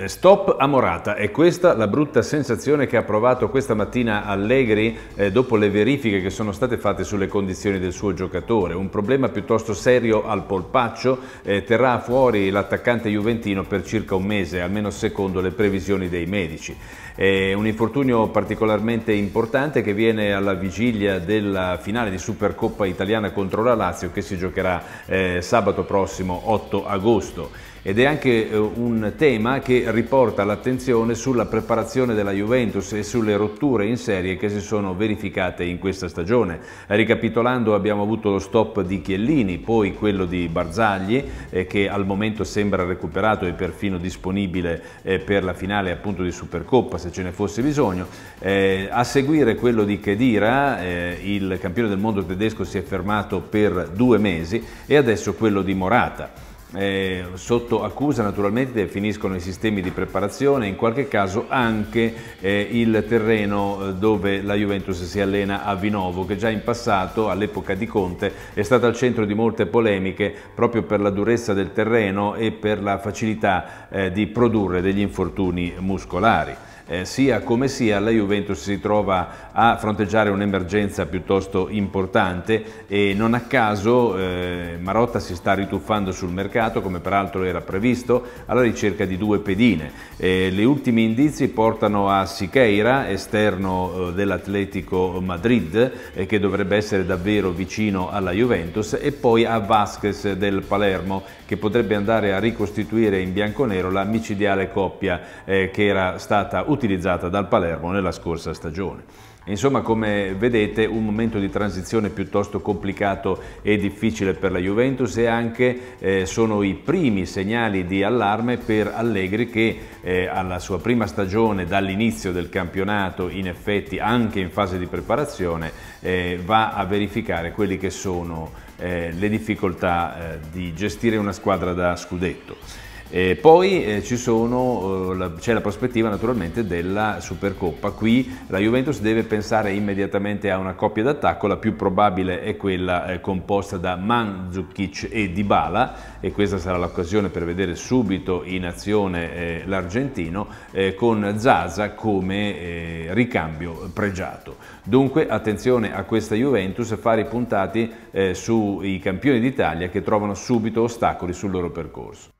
Eh, stop a Morata, è questa la brutta sensazione che ha provato questa mattina Allegri eh, dopo le verifiche che sono state fatte sulle condizioni del suo giocatore. Un problema piuttosto serio al polpaccio, eh, terrà fuori l'attaccante juventino per circa un mese, almeno secondo le previsioni dei medici. È un infortunio particolarmente importante che viene alla vigilia della finale di Supercoppa italiana contro la Lazio che si giocherà eh, sabato prossimo 8 agosto ed è anche eh, un tema che riporta l'attenzione sulla preparazione della Juventus e sulle rotture in serie che si sono verificate in questa stagione. Ricapitolando abbiamo avuto lo stop di Chiellini, poi quello di Barzagli eh, che al momento sembra recuperato e perfino disponibile eh, per la finale appunto di Supercoppa se ce ne fosse bisogno. Eh, a seguire quello di Kedira, eh, il campione del mondo tedesco si è fermato per due mesi e adesso quello di Morata eh, sotto accusa naturalmente finiscono i sistemi di preparazione, in qualche caso anche eh, il terreno eh, dove la Juventus si allena a Vinovo, che già in passato, all'epoca di Conte, è stata al centro di molte polemiche proprio per la durezza del terreno e per la facilità eh, di produrre degli infortuni muscolari eh, sia come sia la Juventus si trova a fronteggiare un'emergenza piuttosto importante e non a caso eh, Marotta si sta rituffando sul mercato come peraltro era previsto alla ricerca di due pedine. Eh, gli ultimi indizi portano a Siqueira, esterno eh, dell'Atletico Madrid eh, che dovrebbe essere davvero vicino alla Juventus e poi a Vasquez del Palermo che potrebbe andare a ricostituire in bianconero la micidiale coppia eh, che era stata utilizzata utilizzata dal Palermo nella scorsa stagione. Insomma, come vedete, un momento di transizione piuttosto complicato e difficile per la Juventus e anche eh, sono i primi segnali di allarme per Allegri che eh, alla sua prima stagione dall'inizio del campionato, in effetti anche in fase di preparazione, eh, va a verificare quelle che sono eh, le difficoltà eh, di gestire una squadra da scudetto. E poi eh, eh c'è la, la prospettiva naturalmente della Supercoppa, qui la Juventus deve pensare immediatamente a una coppia d'attacco, la più probabile è quella eh, composta da Mandzukic e Dybala e questa sarà l'occasione per vedere subito in azione eh, l'argentino eh, con Zaza come eh, ricambio pregiato. Dunque attenzione a questa Juventus, fare i puntati sui campioni d'Italia che trovano subito ostacoli sul loro percorso.